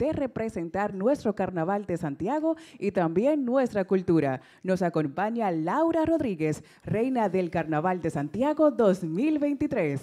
de representar nuestro Carnaval de Santiago y también nuestra cultura. Nos acompaña Laura Rodríguez, reina del Carnaval de Santiago 2023.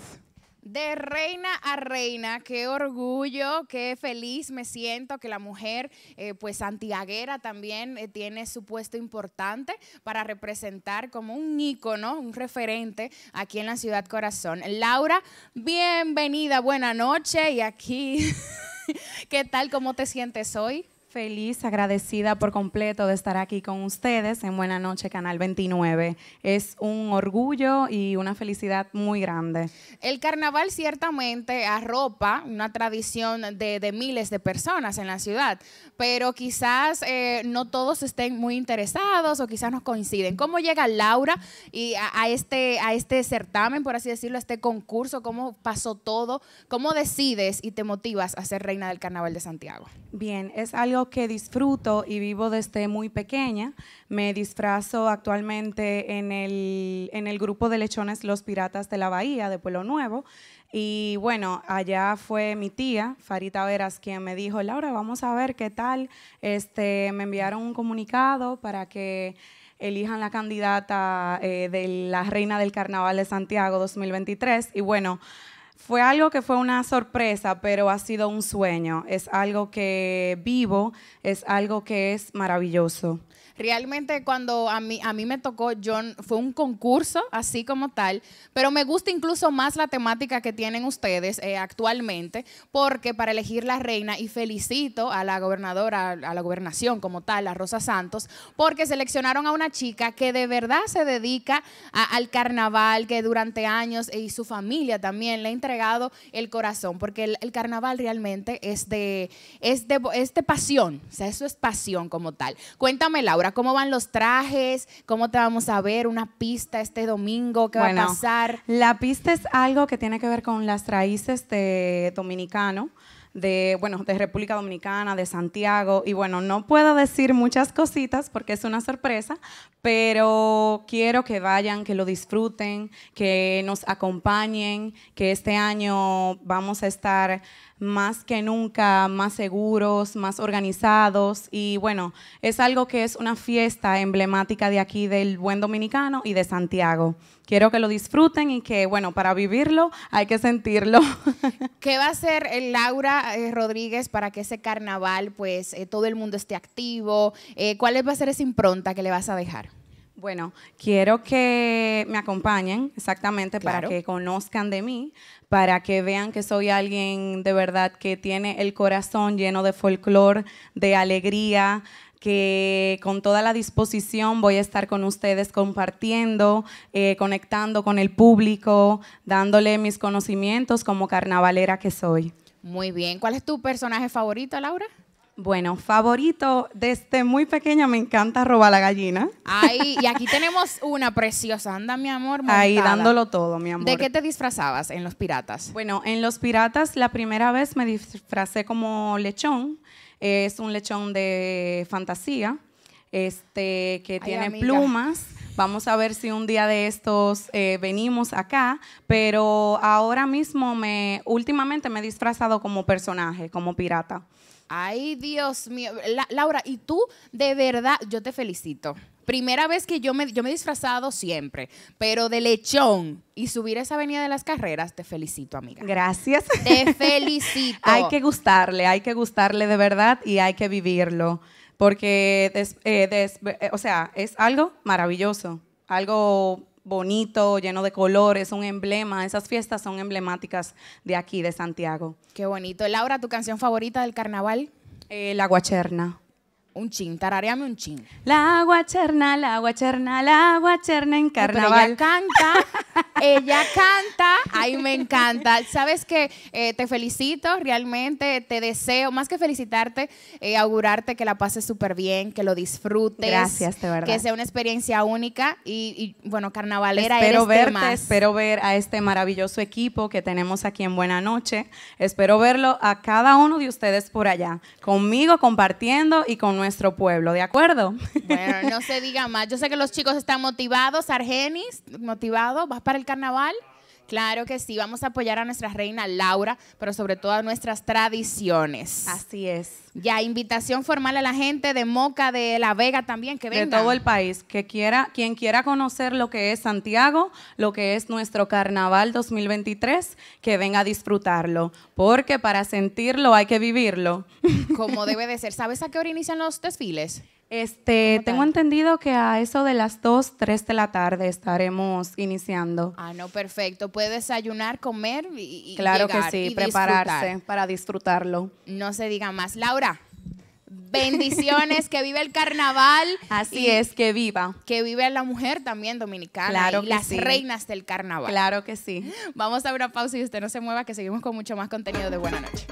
De reina a reina, qué orgullo, qué feliz me siento que la mujer, eh, pues santiaguera también eh, tiene su puesto importante para representar como un ícono, un referente aquí en la ciudad corazón. Laura, bienvenida, buena noche y aquí ¿Qué tal? ¿Cómo te sientes hoy? feliz, agradecida por completo de estar aquí con ustedes en Buena Noche Canal 29. Es un orgullo y una felicidad muy grande. El carnaval ciertamente arropa una tradición de, miles de personas en la ciudad, pero quizás eh, no todos estén muy interesados o quizás no coinciden. ¿Cómo llega Laura y a, este, a este certamen, por así decirlo, a este concurso? ¿Cómo pasó todo? ¿Cómo decides y te motivas a ser reina del Carnaval de Santiago? Bien, es algo que disfruto y vivo desde muy pequeña. Me disfrazo actualmente en el, en el grupo de lechones Los Piratas de la Bahía de Pueblo Nuevo. Y bueno, allá fue mi tía, Farita Veras, quien me dijo, Laura, vamos a ver qué tal. Este, me enviaron un comunicado para que elijan la candidata eh, de la Reina del Carnaval de Santiago 2023. Y bueno, fue algo que fue una sorpresa, pero ha sido un sueño. Es algo que vivo, es algo que es maravilloso. Realmente cuando a mí, a mí me tocó, John, fue un concurso así como tal, pero me gusta incluso más la temática que tienen ustedes eh, actualmente, porque para elegir la reina, y felicito a la gobernadora, a la gobernación como tal, a Rosa Santos, porque seleccionaron a una chica que de verdad se dedica al carnaval, que durante años eh, y su familia también le interesa entregado el corazón, porque el, carnaval realmente es de, es de, pasión, o sea, eso es pasión como tal. Cuéntame, Laura, ¿cómo van los trajes? ¿Cómo te vamos a ver? ¿Una pista este domingo? ¿Qué va a pasar? La pista es algo que tiene que ver con las raíces de dominicano de, bueno, de República Dominicana, de Santiago, y bueno, no puedo decir muchas cositas porque es una sorpresa, pero quiero que vayan, que lo disfruten, que nos acompañen, que este año vamos a estar más que nunca más seguros, más organizados y bueno, es algo que es una fiesta emblemática de aquí del buen dominicano y de Santiago. Quiero que lo disfruten y que bueno, para vivirlo hay que sentirlo. ¿Qué va a ser el Laura eh, Rodríguez, para que ese carnaval, pues, eh, todo el mundo esté activo? Eh, ¿Cuál va a ser esa impronta que le vas a dejar? Bueno, quiero que me acompañen exactamente para que conozcan de mí, para que vean que soy alguien de verdad que tiene el corazón lleno de folclor, de alegría, que con toda la disposición voy a estar con ustedes compartiendo, conectando con el público, dándole mis conocimientos como carnavalera que soy. Muy bien. ¿Cuál es tu personaje favorito, Laura? Bueno, favorito, desde muy pequeña me encanta robar la gallina. Ay, y aquí tenemos una preciosa, anda mi amor. Montada. Ahí dándolo todo, mi amor. ¿De qué te disfrazabas en Los Piratas? Bueno, en Los Piratas la primera vez me disfracé como lechón. Es un lechón de fantasía, este, que tiene plumas Vamos a ver si un día de estos eh, venimos acá, pero ahora mismo me, últimamente me he disfrazado como personaje, como pirata. Ay, Dios mío. Laura, y tú, de verdad, yo te felicito. Primera vez que yo me, yo me he disfrazado siempre, pero de lechón y subir esa avenida de las carreras, te felicito, amiga. Gracias. Te felicito. hay que gustarle, hay que gustarle de verdad y hay que vivirlo porque eh, eh, o sea, es algo maravilloso, algo bonito, lleno de colores, un emblema. Esas fiestas son emblemáticas de aquí, de Santiago. Qué bonito. Laura, ¿tu canción favorita del carnaval? Eh, la guacherna. Un chin, tarareame un chin. La agua guacherna, la agua guacherna, la guacherna en carnaval. ella canta, ella canta, ay, me encanta. Sabes que eh, te felicito, realmente te deseo, más que felicitarte, eh, augurarte que la pases súper bien, que lo disfrutes. Gracias, de verdad. Que sea una experiencia única y, bueno, carnavalera este espero eres más. Espero ver a este maravilloso equipo que tenemos aquí en Buena Noche. Espero verlo a cada uno de ustedes por allá, conmigo compartiendo y con nuestro pueblo, ¿de acuerdo? Bueno, no se diga más. Yo sé que los chicos están motivados. Argenis, motivado, ¿vas para el carnaval? Claro que sí, vamos a apoyar a nuestra reina Laura, pero sobre todo a nuestras tradiciones. Así es. Ya, invitación formal a la gente de Moca, de La Vega también, que venga. De todo el país, que quiera, quien quiera conocer lo que es Santiago, lo que es nuestro carnaval 2023, que venga a disfrutarlo, porque para sentirlo hay que vivirlo. Como debe de ser. ¿Sabes a qué hora inician los desfiles? Este, tengo entendido que a eso de las 2, 3 de la tarde estaremos iniciando. Ah, no, perfecto. Puede desayunar, comer y, y Claro que sí, prepararse para disfrutarlo. No se diga más. Laura, bendiciones, que vive el carnaval. Así es, que viva. Que vive la mujer también dominicana claro y las reinas del carnaval. Claro que sí. Vamos a una pausa y usted no se mueva que seguimos con mucho más contenido de Buena Noche.